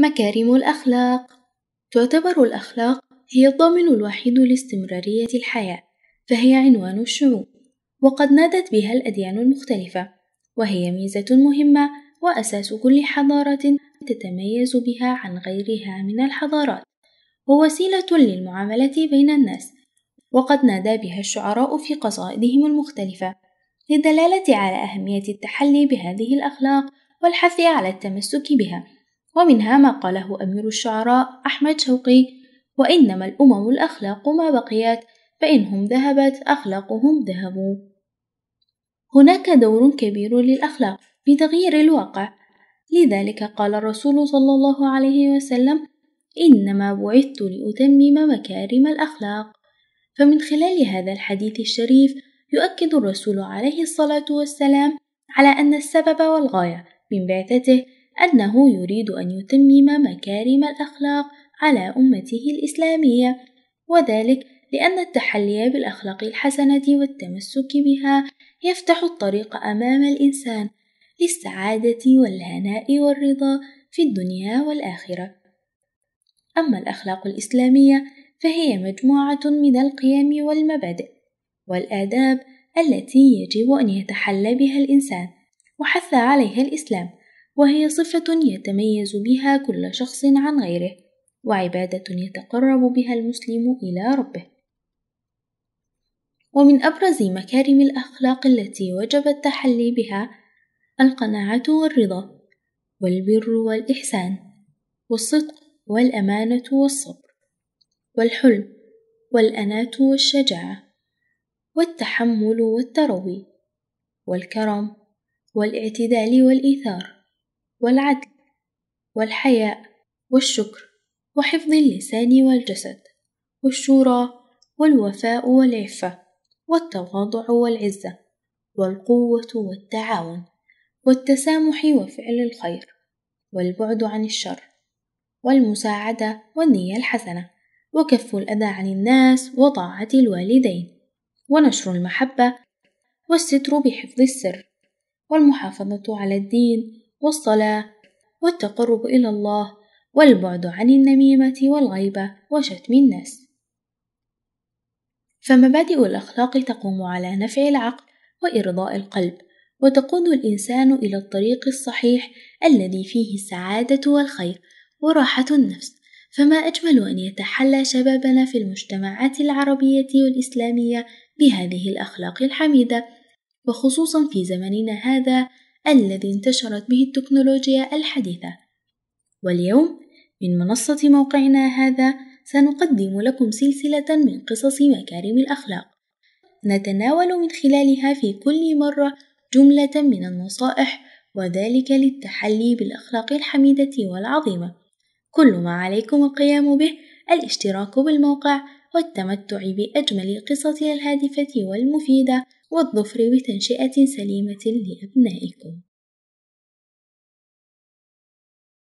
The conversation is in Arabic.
مكارم الأخلاق تعتبر الأخلاق هي الضامن الوحيد لاستمرارية الحياة فهي عنوان الشعوب وقد نادت بها الأديان المختلفة وهي ميزة مهمة وأساس كل حضارة تتميز بها عن غيرها من الحضارات ووسيلة للمعاملة بين الناس وقد نادى بها الشعراء في قصائدهم المختلفة للدلالة على أهمية التحلي بهذه الأخلاق والحث على التمسك بها ومنها ما قاله أمير الشعراء أحمد شوقي وإنما الأمم الأخلاق ما بقيت فإنهم ذهبت أخلاقهم ذهبوا هناك دور كبير للأخلاق في تغيير الواقع لذلك قال الرسول صلى الله عليه وسلم إنما بعثت لأتمم مكارم الأخلاق فمن خلال هذا الحديث الشريف يؤكد الرسول عليه الصلاة والسلام على أن السبب والغاية من بعثته أنه يريد أن يتمم مكارم الأخلاق على أمته الإسلامية وذلك لأن التحلي بالأخلاق الحسنة والتمسك بها يفتح الطريق أمام الإنسان للسعادة والهناء والرضا في الدنيا والآخرة. أما الأخلاق الإسلامية فهي مجموعة من القيم والمبادئ والآداب التي يجب أن يتحلى بها الإنسان وحث عليها الإسلام وهي صفة يتميز بها كل شخص عن غيره وعبادة يتقرب بها المسلم إلى ربه ومن أبرز مكارم الأخلاق التي وجب التحلي بها القناعة والرضا والبر والإحسان والصدق والأمانة والصبر والحلم والأناة والشجاعة والتحمل والتروي والكرم والاعتدال والإيثار والعدل والحياء والشكر وحفظ اللسان والجسد والشورى والوفاء والعفة والتواضع والعزة والقوة والتعاون والتسامح وفعل الخير والبعد عن الشر والمساعدة والنية الحسنة وكف الأذى عن الناس وطاعة الوالدين ونشر المحبة والستر بحفظ السر والمحافظة على الدين والصلاة والتقرب إلى الله والبعد عن النميمة والغيبة وشتم الناس فمبادئ الأخلاق تقوم على نفع العقل وإرضاء القلب وتقود الإنسان إلى الطريق الصحيح الذي فيه السعادة والخير وراحة النفس فما أجمل أن يتحلى شبابنا في المجتمعات العربية والإسلامية بهذه الأخلاق الحميدة وخصوصا في زمننا هذا الذي انتشرت به التكنولوجيا الحديثة واليوم من منصة موقعنا هذا سنقدم لكم سلسلة من قصص مكارم الأخلاق نتناول من خلالها في كل مرة جملة من النصائح وذلك للتحلي بالأخلاق الحميدة والعظيمة كل ما عليكم القيام به الاشتراك بالموقع والتمتع بأجمل قصص الهادفة والمفيدة والظفر بتنشئة سليمة لأبنائكم